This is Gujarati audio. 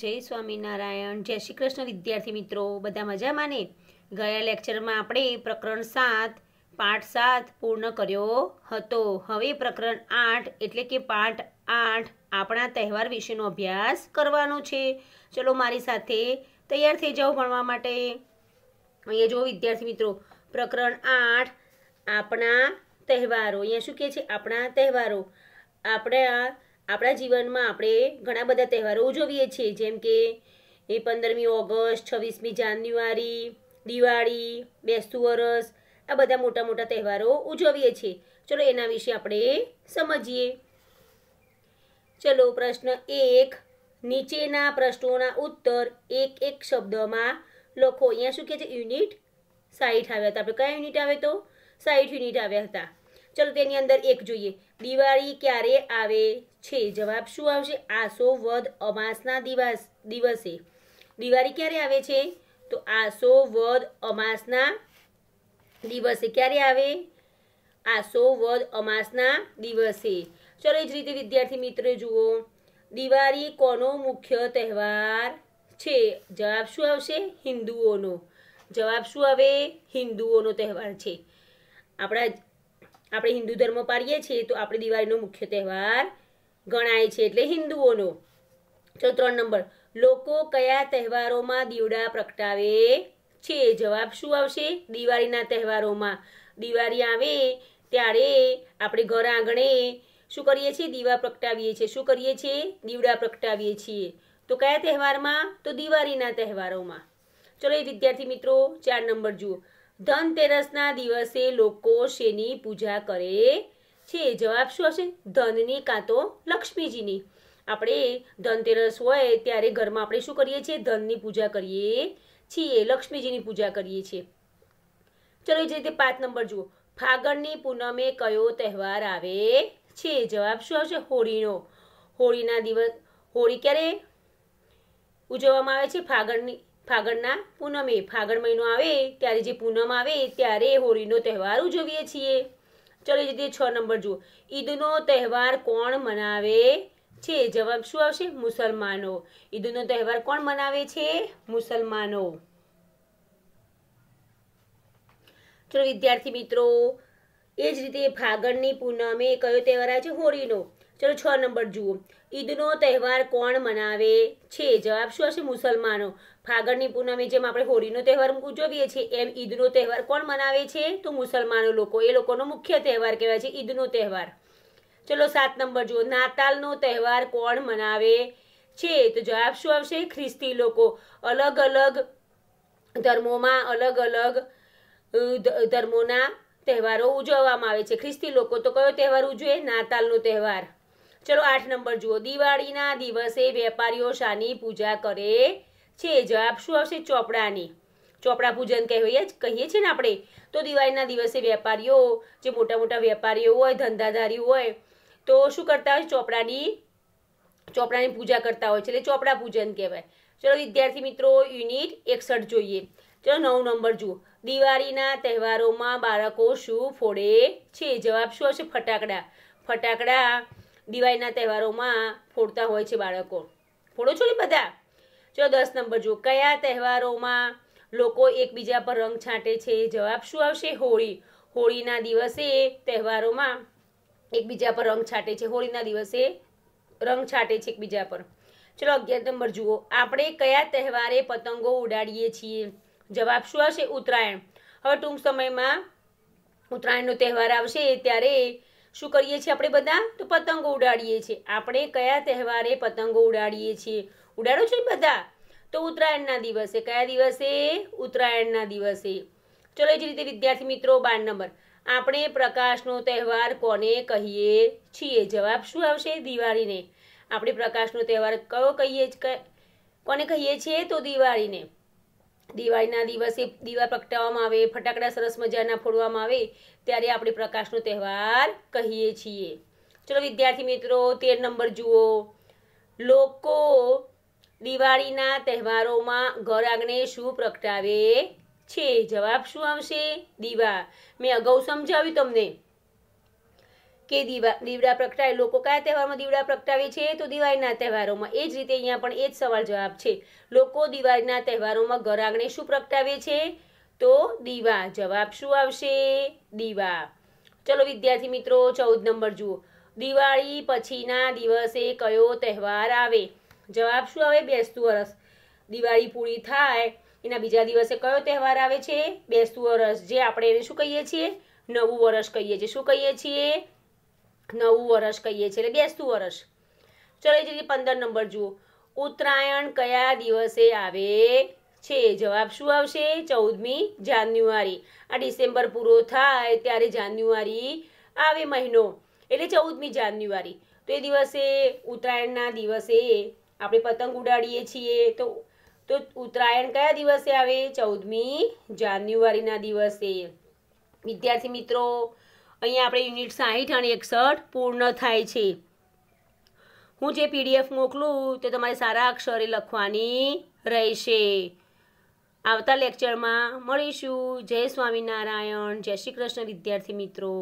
જય સ્વામિનારાયણ જય શ્રી કૃષ્ણ વિદ્યાર્થી મિત્રો બધા મજામાં ને ગયા લેક્ચરમાં આપણે પ્રકરણ સાત પાઠ સાત પૂર્ણ કર્યો હતો હવે પ્રકરણ આઠ એટલે કે પાઠ આઠ આપણા તહેવાર વિશેનો અભ્યાસ કરવાનો છે ચલો મારી સાથે તૈયાર થઈ જાઓ ભણવા માટે અહીંયા જો વિદ્યાર્થી મિત્રો પ્રકરણ આઠ આપણા તહેવારો અહીંયા શું કહે છે આપણા તહેવારો આપણે આપણા જીવનમાં આપણે ઘણા બધા તહેવારો ઉજવીએ છીએ જેમ કે એ પંદરમી ઓગસ્ટ છવ્વીસમી જાન્યુઆરી દિવાળી બેસતું વરસ આ બધા મોટા મોટા તહેવારો ઉજવીએ છીએ ચલો એના વિશે આપણે સમજીએ ચલો પ્રશ્ન એક નીચેના પ્રશ્નોના ઉત્તર એક એક શબ્દમાં લખો અહીંયા શું કહે છે યુનિટ સાઈઠ આવ્યા હતા આપણે કયા યુનિટ આવે તો સાઈઠ યુનિટ આવ્યા હતા ચલો તેની અંદર એક જોઈએ દિવાળી ક્યારે આવે છે જવાબ શું આવશે આસો વદ અમાસના દિવસ દિવસે દિવાળી ક્યારે આવે છે તો આસો વદ અમાસના દિવસે ક્યારે આવે આસો વદ અમાસના દિવસે ચલો એ જ રીતે વિદ્યાર્થી મિત્ર જુઓ દિવાળી કોનો મુખ્ય તહેવાર છે જવાબ શું આવશે હિન્દુઓનો જવાબ શું આવે હિન્દુઓનો તહેવાર છે આપણા આપણે હિન્દુ ધર્મ પાડીએ છીએ તો આપણે દિવાળીનો મુખ્ય તહેવાર ગણાય છે એટલે હિન્દુઓનો ચો ત્રણ નંબર લોકો કયા તહેવારોમાં દીવડા પ્રગટાવે છે જવાબ શું આવશે દિવાળીના તહેવારોમાં દિવાળી આવે ત્યારે આપણે ઘર આંગણે શું કરીએ છીએ દીવા પ્રગટાવીએ છીએ શું કરીએ છીએ દીવડા પ્રગટાવીએ છીએ તો કયા તહેવારમાં તો દિવાળીના તહેવારોમાં ચલો એ વિદ્યાર્થી મિત્રો ચાર નંબર જુઓ ધનતેરસના દિવસે લોકો શેની પૂજા કરે છે જવાબ શું હશે ધનની કાં તો લક્ષ્મીજીની આપણે ધનતેરસ હોય ત્યારે ઘરમાં આપણે શું કરીએ છીએ ધનની પૂજા કરીએ છીએ લક્ષ્મીજીની પૂજા કરીએ છીએ ચલો જે જ રીતે પાંચ નંબર જુઓ ફાગણની પૂનમે કયો તહેવાર આવે છે જવાબ શું આવશે હોળીનો હોળીના દિવસ હોળી ક્યારે ઉજવવામાં આવે છે ફાગણની ફાગણના પૂનમે ફાગણ મહિનો આવે ત્યારે જે પૂનમ આવે ત્યારે હોળીનો તહેવાર ઉજવીએ છીએ ચલો જઈએ છ નંબર જુઓ ઈદનો તહેવાર કોણ મનાવે છે જવાબ શું આવશે મુસલમાનો ઈદનો તહેવાર કોણ મનાવે છે મુસલમાનો ચલો વિદ્યાર્થી મિત્રો એ જ રીતે ફાગણની પૂનમે કયો તહેવાર આવે છે હોળીનો ચલો છ નંબર જુઓ ઈદનો તહેવાર કોણ મનાવે છે જવાબ શું હશે મુસલમાનો ફાગણની પૂનમે જેમ આપણે હોળીનો તહેવાર ઉજવીએ છીએ એમ ઈદનો તહેવાર કોણ મનાવે છે તો મુસલમાનો લોકો એ લોકોનો મુખ્ય તહેવાર કહેવાય છે ઈદનો તહેવાર ચલો સાત નંબર જુઓ નાતાલનો તહેવાર કોણ મનાવે છે તો જવાબ શું આવશે ખ્રિસ્તી લોકો અલગ અલગ ધર્મોમાં અલગ અલગ ધર્મોના તહેવારો ઉજવવામાં આવે છે ખ્રિસ્તી લોકો તો કયો તહેવાર ઉજવે નાતાલનો તહેવાર ચલો આઠ નંબર જુઓ દિવાળીના દિવસે વેપારીઓ શાની પૂજા કરે છે જવાબ શું આવશે ચોપડાની ચોપડા પૂજન કહેવાય જ કહીએ છીએ ને આપણે તો દિવાળીના દિવસે વેપારીઓ જે મોટા મોટા વેપારીઓ હોય ધંધાધારી હોય તો શું કરતા હોય ચોપડાની ચોપડાની પૂજા કરતા હોય છે એટલે ચોપડા પૂજન કહેવાય ચલો વિદ્યાર્થી મિત્રો યુનિટ એકસઠ જોઈએ ચલો નવ નંબર જુઓ દિવાળીના તહેવારોમાં બાળકો શું ફોડે છે જવાબ શું હશે ફટાકડા ફટાકડા દિવાળીના તહેવારોમાં ફોડતા હોય છે બાળકો ફોડો છો ને બધા ચલો દસ નંબર જુઓ કયા તહેવારોમાં લોકો એકબીજા પર રંગ છાંટે છે જવાબ શું આવશે હોળી હોળીના દિવસે તહેવારોમાં એકબીજા પર રંગ છાંટે છે હોળીના દિવસે રંગ છાંટે છે એકબીજા પર ચલો અગિયાર નંબર જુઓ આપણે કયા તહેવારે પતંગો ઉડાડીએ છીએ જવાબ શું હશે ઉત્તરાયણ હવે ટૂંક સમયમાં ઉત્તરાયણનો તહેવાર આવશે ત્યારે શું કરીએ છીએ આપણે બધા તો પતંગો ઉડાડીએ છીએ આપણે કયા તહેવારે પતંગો ઉડાડીએ છીએ ઉડાડો છો બધા તો ઉત્તરાયણના દિવસે કયા દિવસે ઉત્તરાયણના દિવસે ચલો એ જ રીતે વિદ્યાર્થી મિત્રો બાર નંબર આપણે પ્રકાશનો તહેવાર કોને કહીએ છીએ જવાબ શું આવશે દિવાળીને આપણે પ્રકાશનો તહેવાર કયો કહીએ કોને કહીએ છીએ તો દિવાળીને દિવાળીના દિવસે દીવા પ્રગટાવવામાં આવે ફટાકડા સરસ મજાના ફોડવામાં આવે ત્યારે આપણે પ્રકાશનો તહેવાર કહીએ છીએ ચલો વિદ્યાર્થી મિત્રો તેર નંબર જુઓ લોકો દિવાળીના તહેવારોમાં ઘર આંગણે શું પ્રગટાવે છે જવાબ શું આવશે દીવા મેં અગાઉ સમજાવ્યું તમને કે દીવા દીવડા પ્રગટાવે લોકો કયા તહેવારમાં દીવડા પ્રગટાવે છે તો દિવાળીના તહેવારોમાં એ જ રીતે અહીંયા પણ એ જ સવાલ જવાબ છે લોકો દિવાળીના તહેવારોમાં ઘર આંગણે શું પ્રગટાવે છે તો દીવા જવાબ શું આવશે દીવા ચલો વિદ્યાર્થી મિત્રો ચૌદ નંબર જુઓ દિવાળી પછીના દિવસે કયો તહેવાર આવે જવાબ શું આવે બેસતું વરસ દિવાળી પૂરી થાય એના બીજા દિવસે કયો તહેવાર આવે છે બેસતું વરસ જે આપણે એને શું કહીએ છીએ નવું વર્ષ કહીએ છીએ શું કહીએ છીએ નવું વર્ષ કહીએ છીએ એટલે બેસતું વર્ષ ચલો એ પંદર નંબર જુઓ ઉત્તરાયણ કયા દિવસે આવે છે જવાબ શું આવશે ચૌદમી જાન્યુઆરી આ ડિસેમ્બર પૂરો થાય ત્યારે જાન્યુઆરી આવે મહિનો એટલે ચૌદમી જાન્યુઆરી તો એ દિવસે ઉત્તરાયણના દિવસે આપણે પતંગ ઉડાડીએ છીએ તો તો ઉત્તરાયણ કયા દિવસે આવે ચૌદમી જાન્યુઆરીના દિવસે વિદ્યાર્થી મિત્રો અહીંયા આપણે યુનિટ સાહીઠ અને એકસઠ પૂર્ણ થાય છે હું જે પીડીએફ મોકલું તે તમારે સારા અક્ષરે લખવાની રહેશે આવતા લેક્ચરમાં મળીશું જય સ્વામિનારાયણ જય શ્રી કૃષ્ણ વિદ્યાર્થી મિત્રો